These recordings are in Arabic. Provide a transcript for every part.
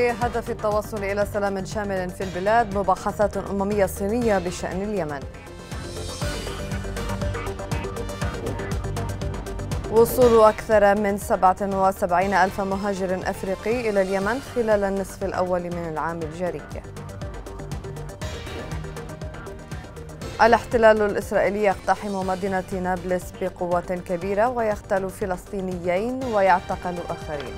بهدف التوصل إلى سلام شامل في البلاد مباحثات أممية صينية بشأن اليمن وصول أكثر من 77 ألف مهاجر أفريقي إلى اليمن خلال النصف الأول من العام الجاري الاحتلال الإسرائيلي يقتحم مدينة نابلس بقوة كبيرة ويقتل فلسطينيين ويعتقل آخرين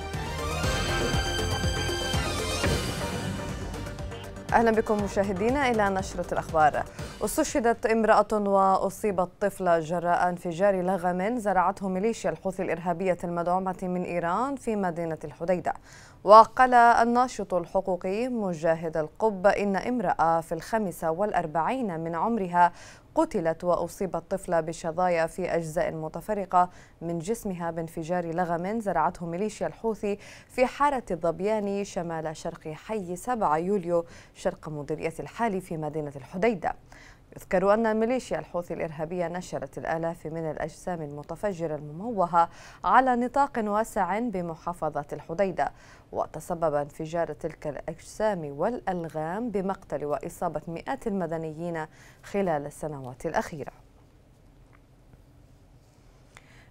أهلا بكم مشاهدينا إلى نشرة الأخبار استشهدت امرأة وأصيبت طفلة جراء انفجار لغم زرعته ميليشيا الحوثي الإرهابية المدعومة من إيران في مدينة الحديدة وقال الناشط الحقوقي مجاهد القب إن امرأة في الخامسة والأربعين من عمرها قتلت وأصيبت طفلة بشظايا في أجزاء متفرقة من جسمها بانفجار لغم زرعته ميليشيا الحوثي في حارة الظبيان شمال شرق حي 7 يوليو شرق مديرية الحالي في مدينة الحديدة يذكر أن ميليشيا الحوثي الإرهابية نشرت الآلاف من الأجسام المتفجرة المموهة على نطاق واسع بمحافظة الحديدة وتسبب انفجار تلك الأجسام والألغام بمقتل وإصابة مئات المدنيين خلال السنوات الأخيرة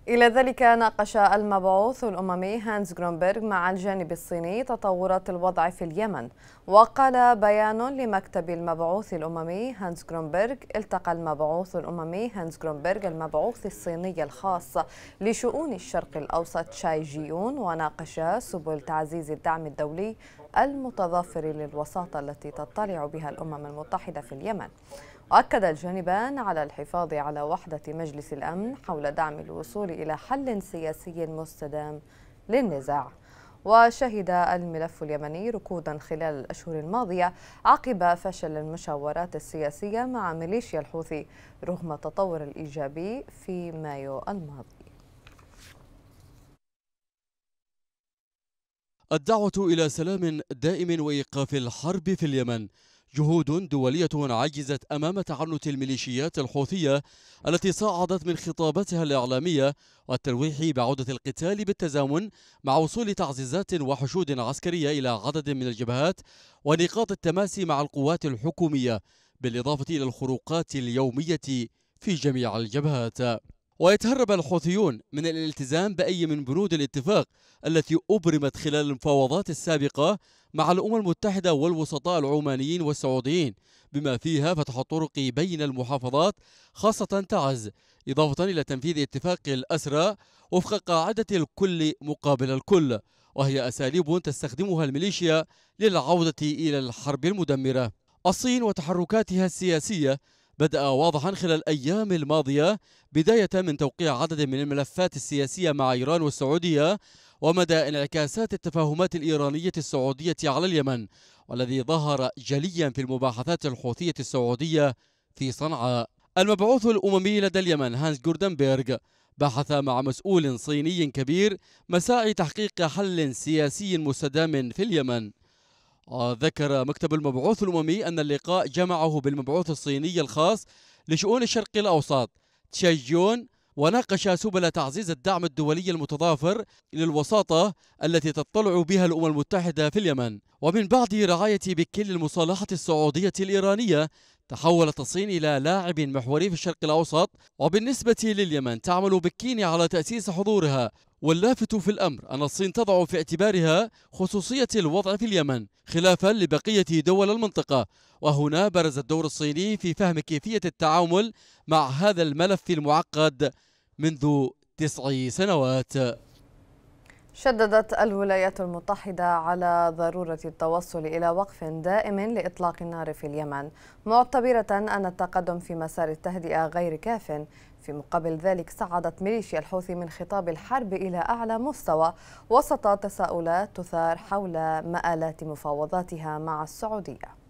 إلى ذلك ناقش المبعوث الأممي هانز جرونبرغ مع الجانب الصيني تطورات الوضع في اليمن وقال بيان لمكتب المبعوث الأممي هانز جرونبرغ التقى المبعوث الأممي هانز جرونبرغ المبعوث الصيني الخاص لشؤون الشرق الأوسط شاي جيون وناقش سبل تعزيز الدعم الدولي المتضافر للوساطة التي تطلع بها الأمم المتحدة في اليمن أكد الجانبان على الحفاظ على وحدة مجلس الأمن حول دعم الوصول إلى حل سياسي مستدام للنزاع وشهد الملف اليمني ركودا خلال الأشهر الماضية عقب فشل المشاورات السياسية مع ميليشيا الحوثي رغم التطور الإيجابي في مايو الماضي الدعوة إلى سلام دائم وإيقاف الحرب في اليمن جهود دولية عجزت أمام تعنت الميليشيات الحوثية التي صعدت من خطاباتها الإعلامية والتلويح بعودة القتال بالتزامن مع وصول تعزيزات وحشود عسكرية إلى عدد من الجبهات ونقاط التماس مع القوات الحكومية بالإضافة إلى الخروقات اليومية في جميع الجبهات ويتهرب الحوثيون من الالتزام بأي من بنود الاتفاق التي أبرمت خلال المفاوضات السابقة مع الأمم المتحدة والوسطاء العمانيين والسعوديين بما فيها فتح الطرق بين المحافظات خاصة تعز إضافة إلى تنفيذ اتفاق الأسرى وفق قاعدة الكل مقابل الكل وهي أساليب تستخدمها الميليشيا للعودة إلى الحرب المدمرة الصين وتحركاتها السياسية بدأ واضحا خلال الأيام الماضية بداية من توقيع عدد من الملفات السياسية مع إيران والسعودية ومدى انعكاسات التفاهمات الإيرانية السعودية على اليمن والذي ظهر جليا في المباحثات الحوثية السعودية في صنعاء المبعوث الأممي لدى اليمن هانس جوردنبرغ بحث مع مسؤول صيني كبير مساعي تحقيق حل سياسي مستدام في اليمن ذكر مكتب المبعوث الأممي أن اللقاء جمعه بالمبعوث الصيني الخاص لشؤون الشرق الأوسط تشيون وناقش سبل تعزيز الدعم الدولي المتضافر للوساطة التي تطلع بها الأمم المتحدة في اليمن ومن بعد رعاية بكين للمصالحة السعودية الإيرانية تحولت الصين إلى لاعب محوري في الشرق الأوسط وبالنسبة لليمن تعمل بكين على تأسيس حضورها واللافت في الأمر أن الصين تضع في اعتبارها خصوصية الوضع في اليمن خلافا لبقية دول المنطقة وهنا برز الدور الصيني في فهم كيفية التعامل مع هذا الملف المعقد منذ تسع سنوات شددت الولايات المتحدة على ضرورة التوصل إلى وقف دائم لإطلاق النار في اليمن معتبرة أن التقدم في مسار التهدئة غير كاف في مقابل ذلك صعدت ميليشيا الحوثي من خطاب الحرب إلى أعلى مستوى وسط تساؤلات تثار حول مآلات مفاوضاتها مع السعودية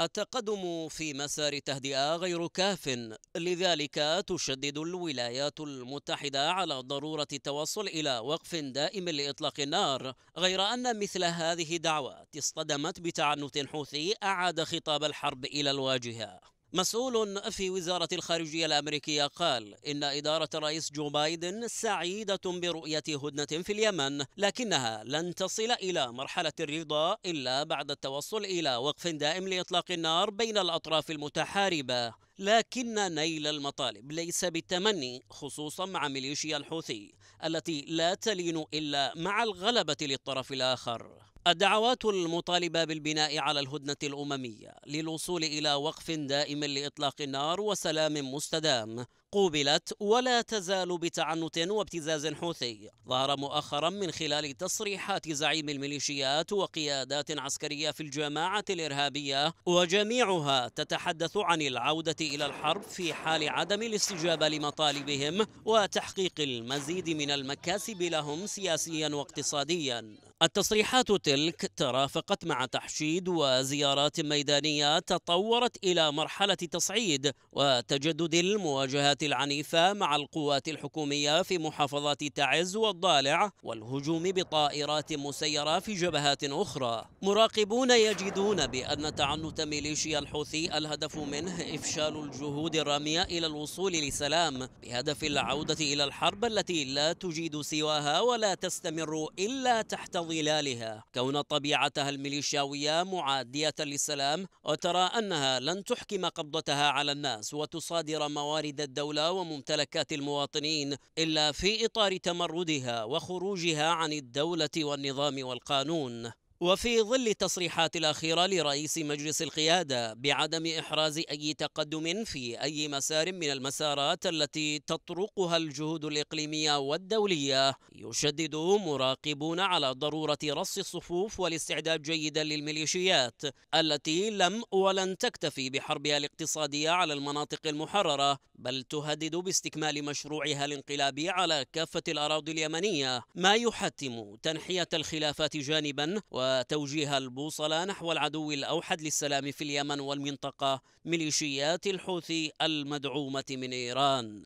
التقدم في مسار تهدئه غير كاف لذلك تشدد الولايات المتحده على ضروره التوصل الى وقف دائم لاطلاق النار غير ان مثل هذه الدعوات اصطدمت بتعنت حوثي اعاد خطاب الحرب الى الواجهه مسؤول في وزارة الخارجية الأمريكية قال إن إدارة الرئيس جو بايدن سعيدة برؤية هدنة في اليمن لكنها لن تصل إلى مرحلة الرضا إلا بعد التوصل إلى وقف دائم لإطلاق النار بين الأطراف المتحاربة لكن نيل المطالب ليس بالتمني خصوصا مع ميليشيا الحوثي التي لا تلين إلا مع الغلبة للطرف الآخر الدعوات المطالبة بالبناء على الهدنة الأممية للوصول إلى وقف دائم لإطلاق النار وسلام مستدام قوبلت ولا تزال بتعنت وابتزاز حوثي ظهر مؤخرا من خلال تصريحات زعيم الميليشيات وقيادات عسكرية في الجماعة الإرهابية وجميعها تتحدث عن العودة إلى الحرب في حال عدم الاستجابة لمطالبهم وتحقيق المزيد من المكاسب لهم سياسيا واقتصاديا التصريحات تلك ترافقت مع تحشيد وزيارات ميدانية تطورت إلى مرحلة تصعيد وتجدد المواجهات العنيفة مع القوات الحكومية في محافظات تعز والضالع والهجوم بطائرات مسيرة في جبهات أخرى مراقبون يجدون بأن تعنت ميليشيا الحوثي الهدف منه إفشال الجهود الرامية إلى الوصول لسلام بهدف العودة إلى الحرب التي لا تجيد سواها ولا تستمر إلا تحت ظلالها كون طبيعتها الميليشياوية معادية للسلام وترى أنها لن تحكم قبضتها على الناس وتصادر موارد الدولة وممتلكات المواطنين إلا في إطار تمردها وخروجها عن الدولة والنظام والقانون وفي ظل التصريحات الأخيرة لرئيس مجلس القيادة بعدم إحراز أي تقدم في أي مسار من المسارات التي تطرقها الجهود الإقليمية والدولية يشدد مراقبون على ضرورة رص الصفوف والاستعداد جيدا للميليشيات التي لم ولن تكتفي بحربها الاقتصادية على المناطق المحررة بل تهدد باستكمال مشروعها الانقلابي على كافة الأراضي اليمنية ما يحتم تنحية الخلافات جانبا و وتوجيه البوصلة نحو العدو الأوحد للسلام في اليمن والمنطقة ميليشيات الحوثي المدعومة من إيران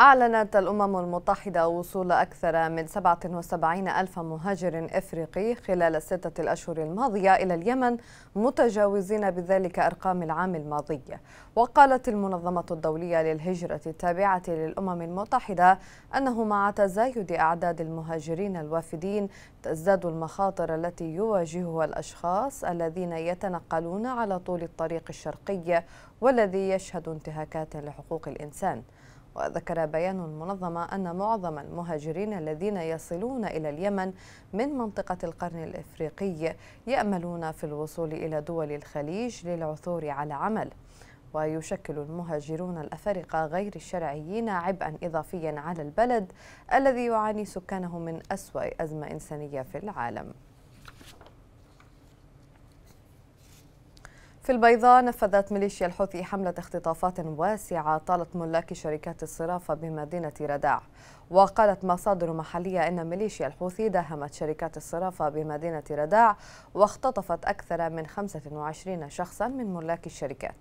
أعلنت الأمم المتحدة وصول أكثر من 77 ألف مهاجر إفريقي خلال الستة الأشهر الماضية إلى اليمن متجاوزين بذلك أرقام العام الماضي وقالت المنظمة الدولية للهجرة التابعة للأمم المتحدة أنه مع تزايد أعداد المهاجرين الوافدين تزداد المخاطر التي يواجهها الأشخاص الذين يتنقلون على طول الطريق الشرقي والذي يشهد انتهاكات لحقوق الإنسان وذكر بيان المنظمة أن معظم المهاجرين الذين يصلون إلى اليمن من منطقة القرن الإفريقي يأملون في الوصول إلى دول الخليج للعثور على عمل ويشكل المهاجرون الأفارقة غير الشرعيين عبئا إضافيا على البلد الذي يعاني سكانه من أسوأ أزمة إنسانية في العالم في البيضاء نفذت ميليشيا الحوثي حملة اختطافات واسعة طالت ملاك شركات الصرافة بمدينة رداع وقالت مصادر محلية أن ميليشيا الحوثي داهمت شركات الصرافة بمدينة رداع واختطفت أكثر من 25 شخصا من ملاك الشركات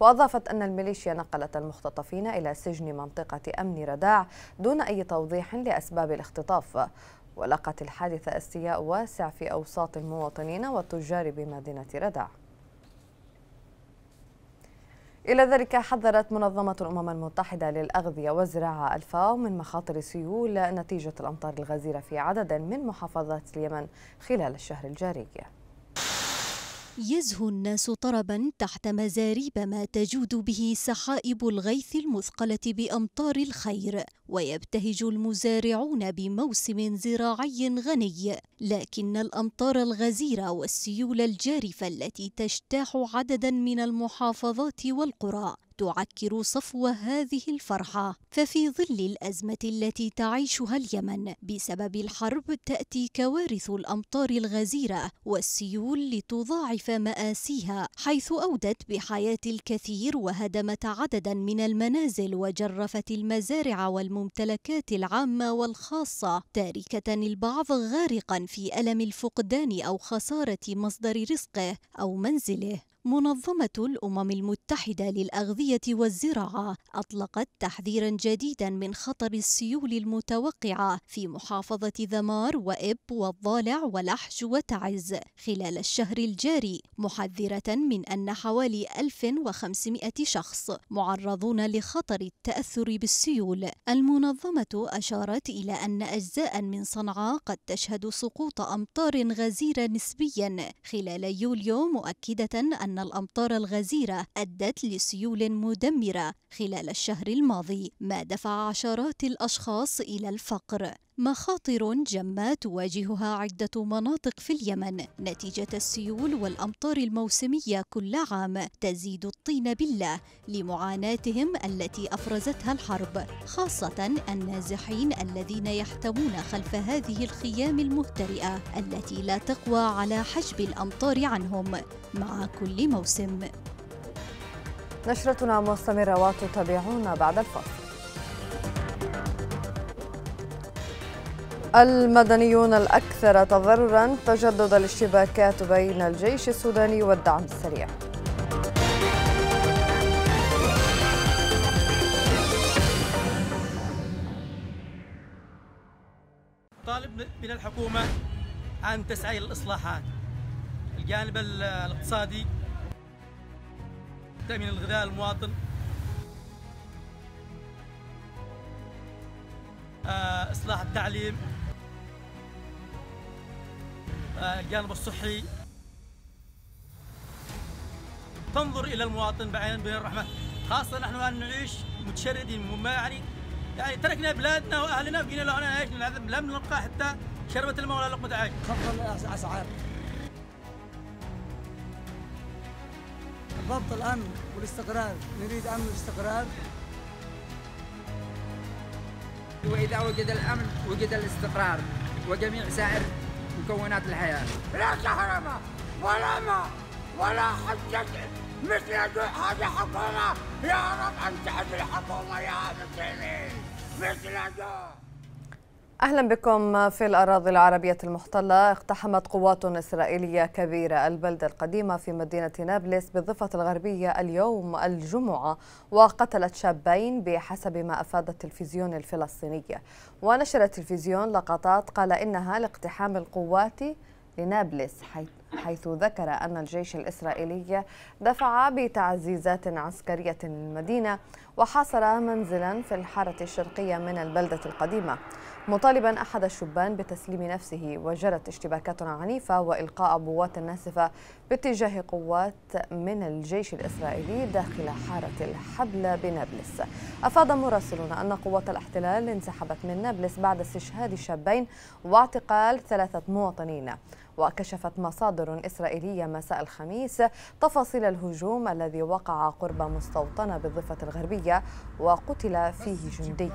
وأضافت أن الميليشيا نقلت المختطفين إلى سجن منطقة أمن رداع دون أي توضيح لأسباب الاختطاف ولقت الحادثة استياء واسع في أوساط المواطنين والتجار بمدينة رداع إلى ذلك حذرت منظمة الأمم المتحدة للأغذية والزراعة الفاو من مخاطر السيول نتيجة الأمطار الغزيرة في عدد من محافظات اليمن خلال الشهر الجاري يزهو الناس طربا تحت مزاريب ما تجود به سحائب الغيث المثقلة بأمطار الخير ويبتهج المزارعون بموسم زراعي غني لكن الأمطار الغزيرة والسيول الجارفة التي تجتاح عددا من المحافظات والقرى تعكر صفو هذه الفرحة ففي ظل الأزمة التي تعيشها اليمن بسبب الحرب تأتي كوارث الأمطار الغزيرة والسيول لتضاعف مآسيها حيث أودت بحياة الكثير وهدمت عددا من المنازل وجرفت المزارع والممتلكات العامة والخاصة تاركة البعض غارقا في ألم الفقدان أو خسارة مصدر رزقه أو منزله منظمة الأمم المتحدة للأغذية والزراعة أطلقت تحذيرا جديدا من خطر السيول المتوقعة في محافظة ذمار وإب والضالع ولحج وتعز خلال الشهر الجاري محذرة من أن حوالي 1500 شخص معرضون لخطر التأثر بالسيول المنظمة أشارت إلى أن أجزاء من صنعاء قد تشهد سقوط أمطار غزيرة نسبيا خلال يوليو مؤكدة أن أن الأمطار الغزيرة أدت لسيول مدمرة خلال الشهر الماضي ما دفع عشرات الأشخاص إلى الفقر مخاطر جمة تواجهها عدة مناطق في اليمن نتيجة السيول والأمطار الموسمية كل عام تزيد الطين بالله لمعاناتهم التي أفرزتها الحرب خاصة النازحين الذين يحتمون خلف هذه الخيام المهترئة التي لا تقوى على حجب الأمطار عنهم مع كل موسم نشرتنا مستمرة وتتابعونا بعد الفاصل المدنيون الأكثر تضررا تجدد الاشتباكات بين الجيش السوداني والدعم السريع طالب من الحكومة أن تسعى للإصلاحات الإصلاحات الجانب الاقتصادي تأمين الغذاء المواطن آه، إصلاح التعليم الجانب الصحي تنظر الى المواطن بعين بين الرحمه خاصه نحن الان نعيش متشردين ما يعني يعني تركنا بلادنا واهلنا بقينا لو ايش نعذب لم نلقى حتى شربة الماء ولا لقمة عيش. خفض الاسعار. ضبط الامن والاستقرار، نريد امن واستقرار. واذا وجد الامن وجد الاستقرار وجميع سائر مكونات الحياه. لا تحرم ولا ما ولا حجه مثل هذه حكومه يا رب ان تعدل حكومه يا مسلمين مثل دول. أهلا بكم في الأراضي العربية المحتلة اقتحمت قوات إسرائيلية كبيرة البلدة القديمة في مدينة نابلس بالضفة الغربية اليوم الجمعة وقتلت شابين بحسب ما أفاد التلفزيون الفلسطيني ونشر التلفزيون لقطات قال إنها لاقتحام القوات لنابلس حيث حيث ذكر أن الجيش الإسرائيلي دفع بتعزيزات عسكرية للمدينة وحاصر منزلا في الحارة الشرقية من البلدة القديمة مطالبا أحد الشبان بتسليم نفسه وجرت اشتباكات عنيفة وإلقاء بوات ناسفة باتجاه قوات من الجيش الإسرائيلي داخل حارة الحبل بنابلس أفاد مراسلون أن قوات الاحتلال انسحبت من نابلس بعد استشهاد شابين واعتقال ثلاثة مواطنين وكشفت مصادر إسرائيلية مساء الخميس تفاصيل الهجوم الذي وقع قرب مستوطنة بالضفة الغربية وقتل فيه جندي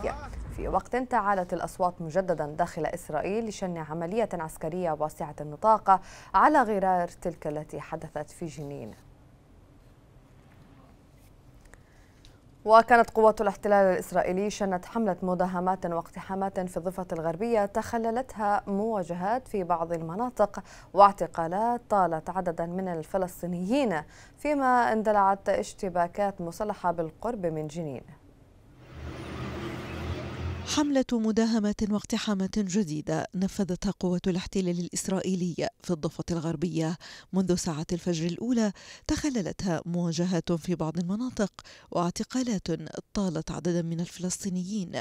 في وقت تعالت الأصوات مجددا داخل إسرائيل لشن عملية عسكرية واسعة النطاق على غرار تلك التي حدثت في جنين وكانت قوات الاحتلال الإسرائيلي شنت حملة مداهمات واقتحامات في الضفة الغربية تخللتها مواجهات في بعض المناطق واعتقالات طالت عددا من الفلسطينيين فيما اندلعت اشتباكات مسلحة بالقرب من جنين حملة مداهمة واقتحامات جديدة نفذتها قوات الاحتلال الإسرائيلي في الضفة الغربية منذ ساعات الفجر الأولى تخللتها مواجهات في بعض المناطق واعتقالات طالت عددا من الفلسطينيين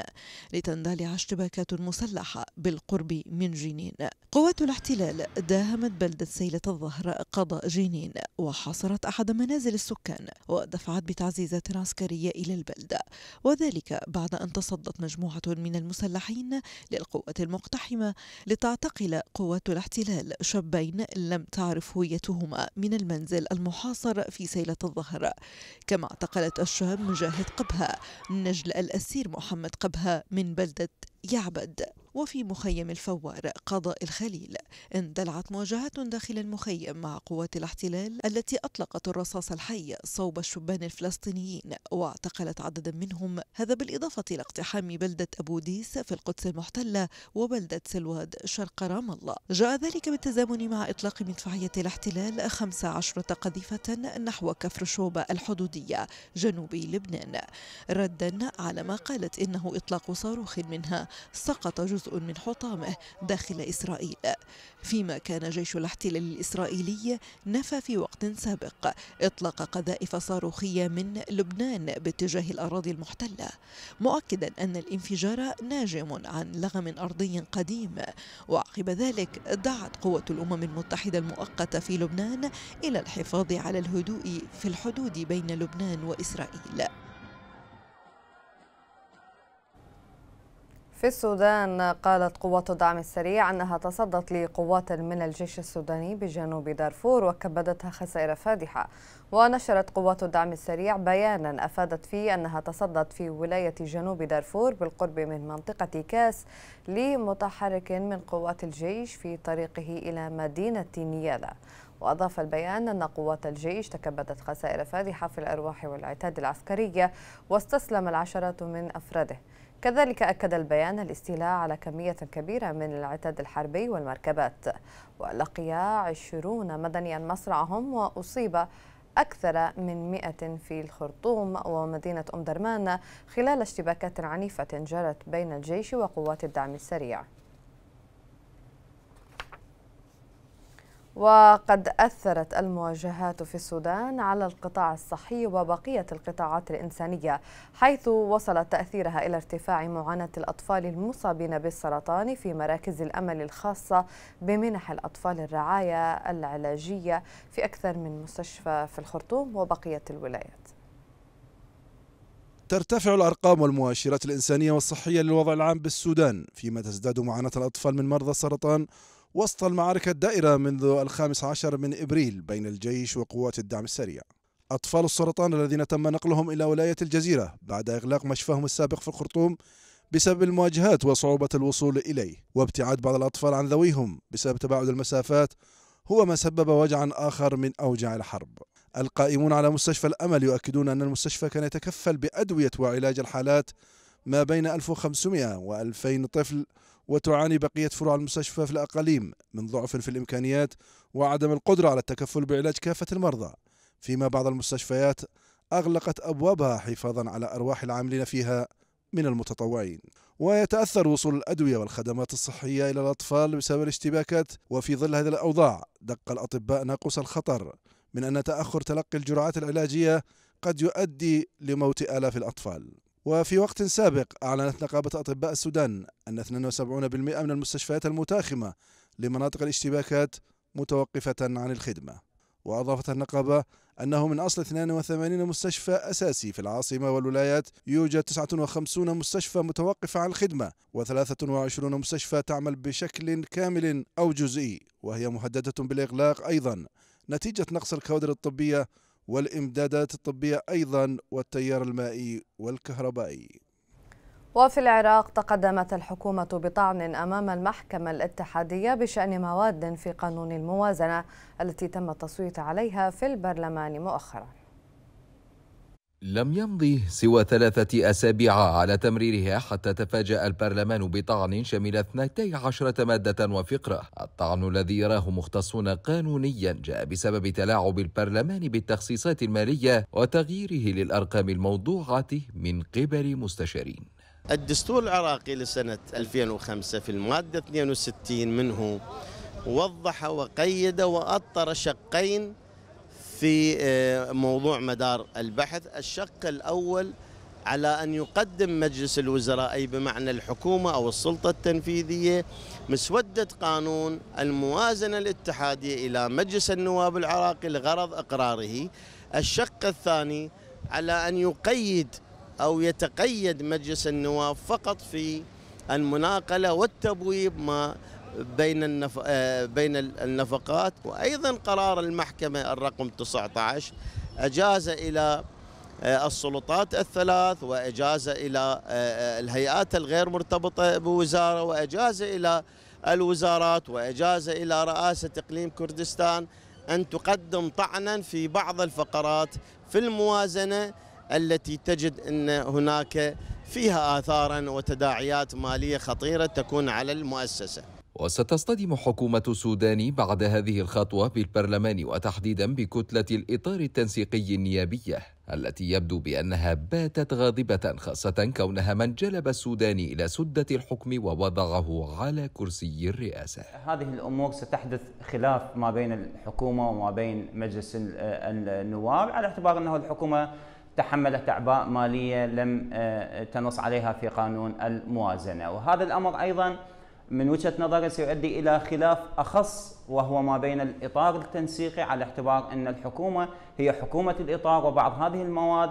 لتندلع اشتباكات مسلحة بالقرب من جنين قوات الاحتلال داهمت بلدة سيلة الظهر قضاء جنين وحاصرت أحد منازل السكان ودفعت بتعزيزات عسكرية إلى البلدة وذلك بعد أن تصدت مجموعة من المسلحين للقوات المقتحمة لتعتقل قوات الاحتلال شابين لم تعرف هويتهما من المنزل المحاصر في سيلة الظهر كما اعتقلت الشاب مجاهد قبها نجل الأسير محمد قبها من بلدة يعبد وفي مخيم الفوار قضاء الخليل اندلعت مواجهات داخل المخيم مع قوات الاحتلال التي أطلقت الرصاص الحي صوب الشبان الفلسطينيين واعتقلت عددا منهم هذا بالإضافة إلى اقتحام بلدة أبو ديس في القدس المحتلة وبلدة سلواد شرق رام الله جاء ذلك بالتزامن مع إطلاق مدفعية الاحتلال 15 قذيفة نحو كفر شوبة الحدودية جنوب لبنان ردا على ما قالت إنه إطلاق صاروخ منها سقط جزء من حطامه داخل إسرائيل فيما كان جيش الاحتلال الإسرائيلي نفى في وقت سابق إطلاق قذائف صاروخية من لبنان باتجاه الأراضي المحتلة مؤكدا أن الانفجار ناجم عن لغم أرضي قديم وعقب ذلك دعت قوة الأمم المتحدة المؤقتة في لبنان إلى الحفاظ على الهدوء في الحدود بين لبنان وإسرائيل في السودان قالت قوات الدعم السريع أنها تصدت لقوات من الجيش السوداني بجنوب دارفور وكبدتها خسائر فادحة ونشرت قوات الدعم السريع بيانا أفادت فيه أنها تصدت في ولاية جنوب دارفور بالقرب من منطقة كاس لمتحرك من قوات الجيش في طريقه إلى مدينة نيالا وأضاف البيان أن قوات الجيش تكبدت خسائر فادحة في الأرواح والعتاد العسكرية واستسلم العشرات من أفراده كذلك أكد البيان الاستيلاء على كمية كبيرة من العتاد الحربي والمركبات ولقي عشرون مدنيا مصرعهم وأصيب أكثر من 100 في الخرطوم ومدينة أم درمان خلال اشتباكات عنيفة جرت بين الجيش وقوات الدعم السريع وقد أثرت المواجهات في السودان على القطاع الصحي وبقية القطاعات الإنسانية حيث وصل تأثيرها إلى ارتفاع معاناة الأطفال المصابين بالسرطان في مراكز الأمل الخاصة بمنح الأطفال الرعاية العلاجية في أكثر من مستشفى في الخرطوم وبقية الولايات ترتفع الأرقام والمؤشرات الإنسانية والصحية للوضع العام بالسودان فيما تزداد معاناة الأطفال من مرضى السرطان وسط المعارك الدائرة منذ الخامس عشر من إبريل بين الجيش وقوات الدعم السريع أطفال السرطان الذين تم نقلهم إلى ولاية الجزيرة بعد إغلاق مشفاهم السابق في الخرطوم بسبب المواجهات وصعوبة الوصول إليه وابتعاد بعض الأطفال عن ذويهم بسبب تباعد المسافات هو ما سبب وجعا آخر من أوجاع الحرب القائمون على مستشفى الأمل يؤكدون أن المستشفى كان يتكفل بأدوية وعلاج الحالات ما بين 1500 و 2000 طفل وتعاني بقية فروع المستشفى في الأقاليم من ضعف في الإمكانيات وعدم القدرة على التكفل بعلاج كافة المرضى فيما بعض المستشفيات أغلقت أبوابها حفاظا على أرواح العاملين فيها من المتطوعين ويتأثر وصول الأدوية والخدمات الصحية إلى الأطفال بسبب الاشتباكات وفي ظل هذه الأوضاع دق الأطباء ناقوس الخطر من أن تأخر تلقي الجرعات العلاجية قد يؤدي لموت آلاف الأطفال وفي وقت سابق أعلنت نقابة أطباء السودان أن 72% من المستشفيات المتاخمة لمناطق الاشتباكات متوقفة عن الخدمة وأضافت النقابة أنه من أصل 82 مستشفى أساسي في العاصمة والولايات يوجد 59 مستشفى متوقفة عن الخدمة و23 مستشفى تعمل بشكل كامل أو جزئي وهي مهددة بالإغلاق أيضا نتيجة نقص الكوادر الطبية والإمدادات الطبية أيضا والتيار المائي والكهربائي وفي العراق تقدمت الحكومة بطعن أمام المحكمة الاتحادية بشأن مواد في قانون الموازنة التي تم التصويت عليها في البرلمان مؤخراً لم يمضي سوى ثلاثة أسابيع على تمريرها حتى تفاجأ البرلمان بطعن شمل 12 مادة وفقرة الطعن الذي يراه مختصون قانونيا جاء بسبب تلاعب البرلمان بالتخصيصات المالية وتغييره للأرقام الموضوعة من قبل مستشارين الدستور العراقي لسنة 2005 في المادة 62 منه وضح وقيد وأطر شقين في آه، موضوع مدار البحث الشق الأول على أن يقدم مجلس الوزراء أي بمعنى الحكومة أو السلطة التنفيذية مسودة قانون الموازنة الاتحادية إلى مجلس النواب العراقي لغرض إقراره الشق الثاني على أن يقيد أو يتقيد مجلس النواب فقط في المناقلة والتبويب ما بين النف... آه، بين النفقات وايضا قرار المحكمه الرقم 19 اجاز الى آه، السلطات الثلاث واجاز الى آه، الهيئات الغير مرتبطه بوزاره واجاز الى الوزارات واجاز الى رئاسه اقليم كردستان ان تقدم طعنا في بعض الفقرات في الموازنه التي تجد ان هناك فيها اثارا وتداعيات ماليه خطيره تكون على المؤسسه وستصطدم حكومة السودان بعد هذه الخطوة بالبرلمان وتحديدا بكتلة الإطار التنسيقي النيابية التي يبدو بأنها باتت غاضبة خاصة كونها من جلب السودان إلى سدة الحكم ووضعه على كرسي الرئاسة هذه الأمور ستحدث خلاف ما بين الحكومة وما بين مجلس النواب على اعتبار أنه الحكومة تحملت أعباء مالية لم آه، تنص عليها في قانون الموازنة وهذا الأمر أيضاً من وجهة نظري سيؤدي إلى خلاف أخص وهو ما بين الإطار التنسيقي على اعتبار أن الحكومة هي حكومة الإطار وبعض هذه المواد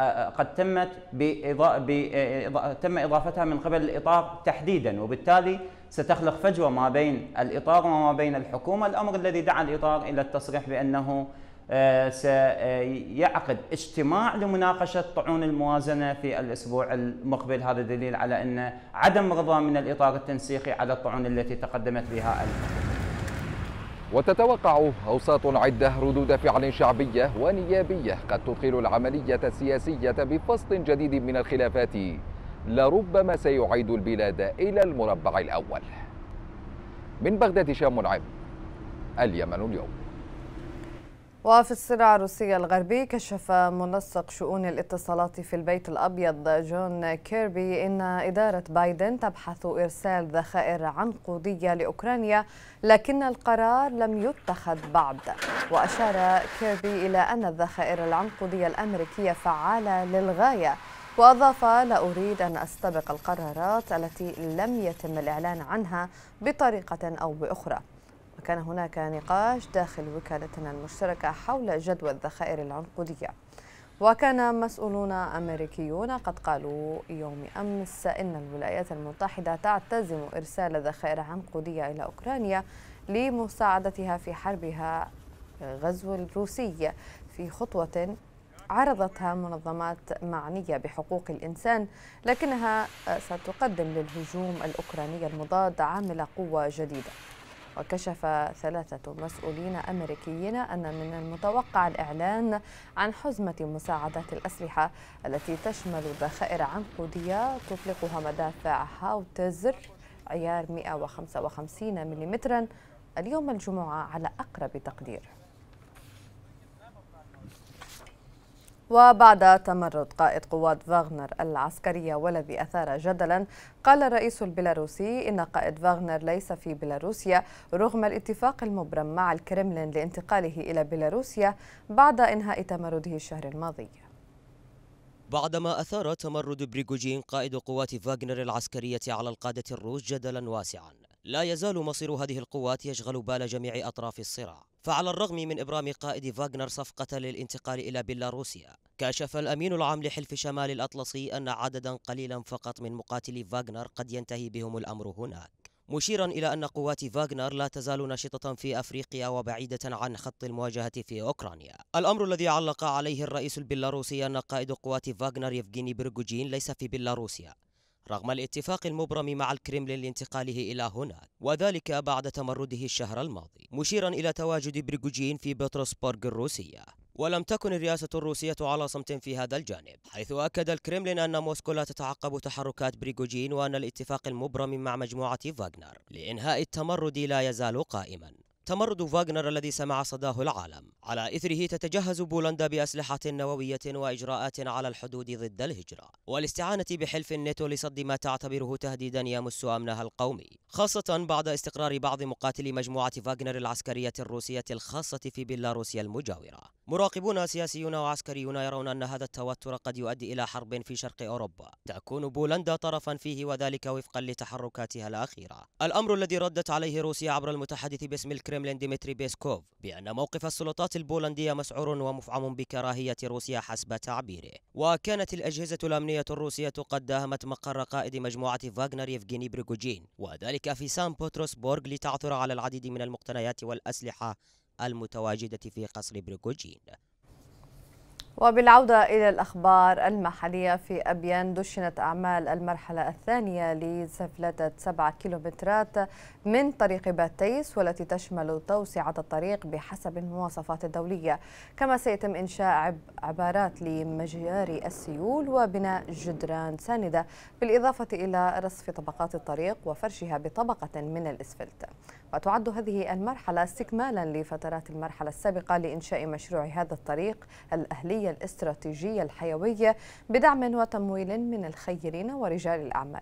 آه، آه، قد تمت بإضاء بإضاء آه، تم إضافتها من قبل الإطار تحديدا وبالتالي ستخلق فجوة ما بين الإطار وما بين الحكومة الأمر الذي دعا الإطار إلى التصريح بأنه آه، سيعقد اجتماع لمناقشة طعون الموازنة في الأسبوع المقبل هذا دليل على أن عدم رضا من الإطار التنسيقي على الطعون التي تقدمت بها المحكمة وتتوقع أوساط عدة ردود فعل شعبية ونيابية قد تدخل العملية السياسية بفصل جديد من الخلافات لربما سيعيد البلاد إلى المربع الأول من بغداد شام العب اليمن اليوم وفي الصراع الروسي الغربي كشف منسق شؤون الاتصالات في البيت الأبيض جون كيربي إن إدارة بايدن تبحث إرسال ذخائر عنقودية لأوكرانيا لكن القرار لم يتخذ بعد وأشار كيربي إلى أن الذخائر العنقودية الأمريكية فعالة للغاية وأضاف لا أريد أن أستبق القرارات التي لم يتم الإعلان عنها بطريقة أو بأخرى وكان هناك نقاش داخل وكالتنا المشتركة حول جدوى الذخائر العنقودية وكان مسؤولون أمريكيون قد قالوا يوم أمس إن الولايات المتحدة تعتزم إرسال ذخائر عنقودية إلى أوكرانيا لمساعدتها في حربها الغزو الروسي في خطوة عرضتها منظمات معنية بحقوق الإنسان لكنها ستقدم للهجوم الأوكراني المضاد عامل قوة جديدة وكشف ثلاثة مسؤولين أمريكيين أن من المتوقع الإعلان عن حزمة مساعدات الأسلحة التي تشمل ذخائر عنقودية تطلقها مدافع هاوتزر عيار 155 ملم اليوم الجمعة على أقرب تقدير وبعد تمرد قائد قوات فاغنر العسكرية والذي أثار جدلا قال الرئيس البيلاروسي إن قائد فاغنر ليس في بيلاروسيا رغم الاتفاق المبرم مع الكرملين لانتقاله إلى بيلاروسيا بعد إنهاء تمرده الشهر الماضي بعدما أثار تمرد بريغوجين قائد قوات فاغنر العسكرية على القادة الروس جدلا واسعا لا يزال مصير هذه القوات يشغل بال جميع أطراف الصراع فعلى الرغم من إبرام قائد فاغنر صفقة للانتقال إلى بيلاروسيا كشف الأمين العام لحلف شمال الأطلسي أن عددا قليلا فقط من مقاتلي فاغنر قد ينتهي بهم الأمر هناك مشيرا إلى أن قوات فاغنر لا تزال نشطة في أفريقيا وبعيدة عن خط المواجهة في أوكرانيا الأمر الذي علق عليه الرئيس البيلاروسي أن قائد قوات فاغنر يفغيني برغوجين ليس في بيلاروسيا رغم الاتفاق المبرم مع الكرملين لانتقاله إلى هناك وذلك بعد تمرده الشهر الماضي مشيرا إلى تواجد بريغوجين في بطرسبرغ الروسية ولم تكن الرئاسة الروسية على صمت في هذا الجانب حيث أكد الكريملين أن موسكو لا تتعقب تحركات بريغوجين وأن الاتفاق المبرم مع مجموعة فاغنر لإنهاء التمرد لا يزال قائما تمرد فاغنر الذي سمع صداه العالم على إثره تتجهز بولندا بأسلحة نووية وإجراءات على الحدود ضد الهجرة والاستعانة بحلف الناتو لصد ما تعتبره تهديدا يمس أمنها القومي خاصة بعد استقرار بعض مقاتلي مجموعة فاغنر العسكرية الروسية الخاصة في بيلاروسيا المجاورة مراقبون سياسيون وعسكريون يرون أن هذا التوتر قد يؤدي إلى حرب في شرق أوروبا تكون بولندا طرفا فيه وذلك وفقا لتحركاتها الأخيرة الأمر الذي ردت عليه روسيا عبر المتحدث باسم الكريم الكرملين ديمتري بيسكوف بأن موقف السلطات البولندية مسعور ومفعم بكراهية روسيا حسب تعبيره وكانت الأجهزة الأمنية الروسية قد داهمت مقر قائد مجموعة فاغنر يفغيني بريغوجين وذلك في سان بطرسبورغ لتعثر على العديد من المقتنيات والأسلحة المتواجدة في قصر بريغوجين وبالعودة إلى الأخبار المحلية في أبيان دشنت أعمال المرحلة الثانية لسفلتة سبعة كيلومترات من طريق باتيس والتي تشمل توسعة الطريق بحسب المواصفات الدولية كما سيتم إنشاء عبارات لمجاري السيول وبناء جدران ساندة بالإضافة إلى رصف طبقات الطريق وفرشها بطبقة من الإسفلت وتعد هذه المرحلة استكمالا لفترات المرحلة السابقة لإنشاء مشروع هذا الطريق الأهلية الاستراتيجية الحيوية بدعم وتمويل من الخيرين ورجال الأعمال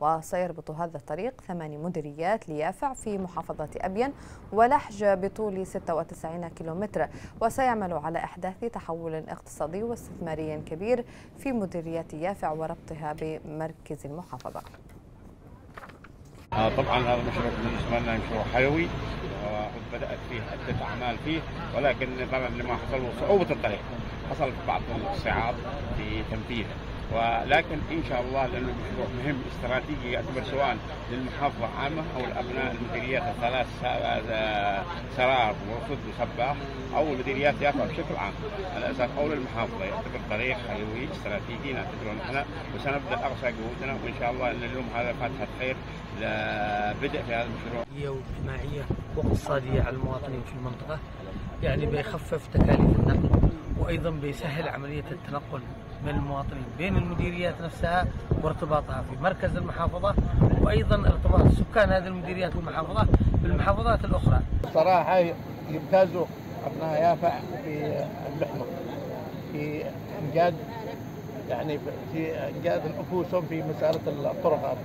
وسيربط هذا الطريق ثمان مديريات ليافع في محافظة أبين ولحجة بطول 96 كيلومتر وسيعمل على إحداث تحول اقتصادي واستثماري كبير في مديريات يافع وربطها بمركز المحافظة آه، طبعا هذا مشروع بالنسبه لنا مشروع حيوي آه، بدات فيه عده اعمال فيه ولكن طبعا لما حصل صعوبه الطريق حصل بعض الصعاب في تنفيذه ولكن ان شاء الله لانه مشروع مهم استراتيجي يعتبر سواء للمحافظه عامه او الابناء المديريات الثلاث سراب وخد وسباح او مديريات يافا بشكل عام على اساس او للمحافظه يعتبر طريق حيوي استراتيجي نعتبره نحن وسنبذل اقصى جهودنا وان شاء الله ان اليوم هذا فاتحه خير لبدء في هذا المشروع. واجتماعيه واقتصاديه على المواطنين في المنطقه يعني بيخفف تكاليف النقل وايضا بيسهل عمليه التنقل بين المواطنين بين المديريات نفسها وارتباطها في مركز المحافظة وأيضا ارتباط سكان هذه المديريات والمحافظة بالمحافظات الأخرى صراحة يمتازوا أبناء يافع في اللحمة في إنجاد يعني في إنجاد نفوسهم في مسألة الطرق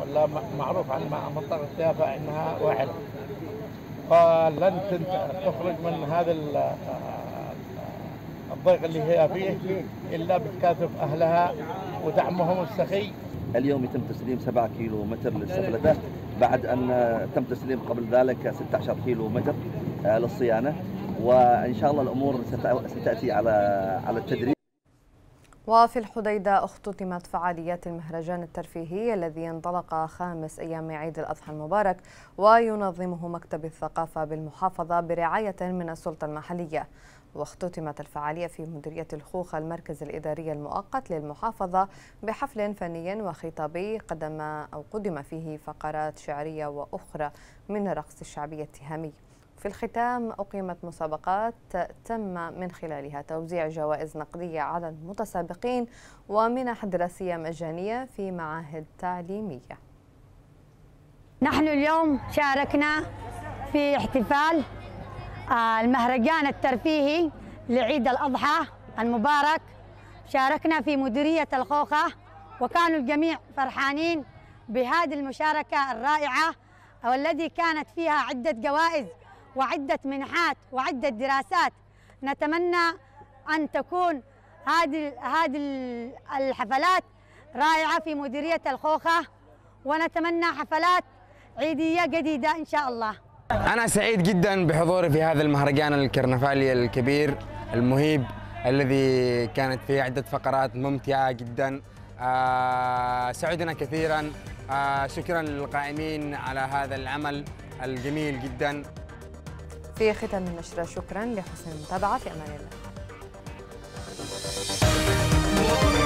ولا معروف عن منطقة يافع أنها واحدة فلن تخرج من هذا الضيق اللي هي فيه إلا بتكاتف أهلها ودعمهم السخي اليوم يتم تسليم 7 كيلو متر للسفلتة بعد أن تم تسليم قبل ذلك 16 كيلو متر آه، للصيانة وإن شاء الله الأمور ستأتي على على التدريب وفي الحديدة اختتمت فعاليات المهرجان الترفيهي الذي انطلق خامس أيام عيد الأضحى المبارك وينظمه مكتب الثقافة بالمحافظة برعاية من السلطة المحلية واختتمت الفعالية في مديرية الخوخة المركز الإداري المؤقت للمحافظة بحفل فني وخطابي قدم أو قدم فيه فقرات شعرية وأخرى من الرقص الشعبي التهامي في الختام أقيمت مسابقات تم من خلالها توزيع جوائز نقدية على المتسابقين ومنح دراسية مجانية في معاهد تعليمية نحن اليوم شاركنا في احتفال آه، المهرجان الترفيهي لعيد الأضحى المبارك شاركنا في مديرية الخوخة وكانوا الجميع فرحانين بهذه المشاركة الرائعة والذي كانت فيها عدة جوائز وعدة منحات وعدة دراسات نتمنى أن تكون هذه هذه الحفلات رائعة في مديرية الخوخة ونتمنى حفلات عيدية جديدة إن شاء الله أنا سعيد جدا بحضوري في هذا المهرجان الكرنفالي الكبير المهيب الذي كانت فيه عدة فقرات ممتعة جدا آه سعدنا كثيرا آه شكرا للقائمين على هذا العمل الجميل جدا في ختم النشرة شكرا لحسن المتابعة في أمان الله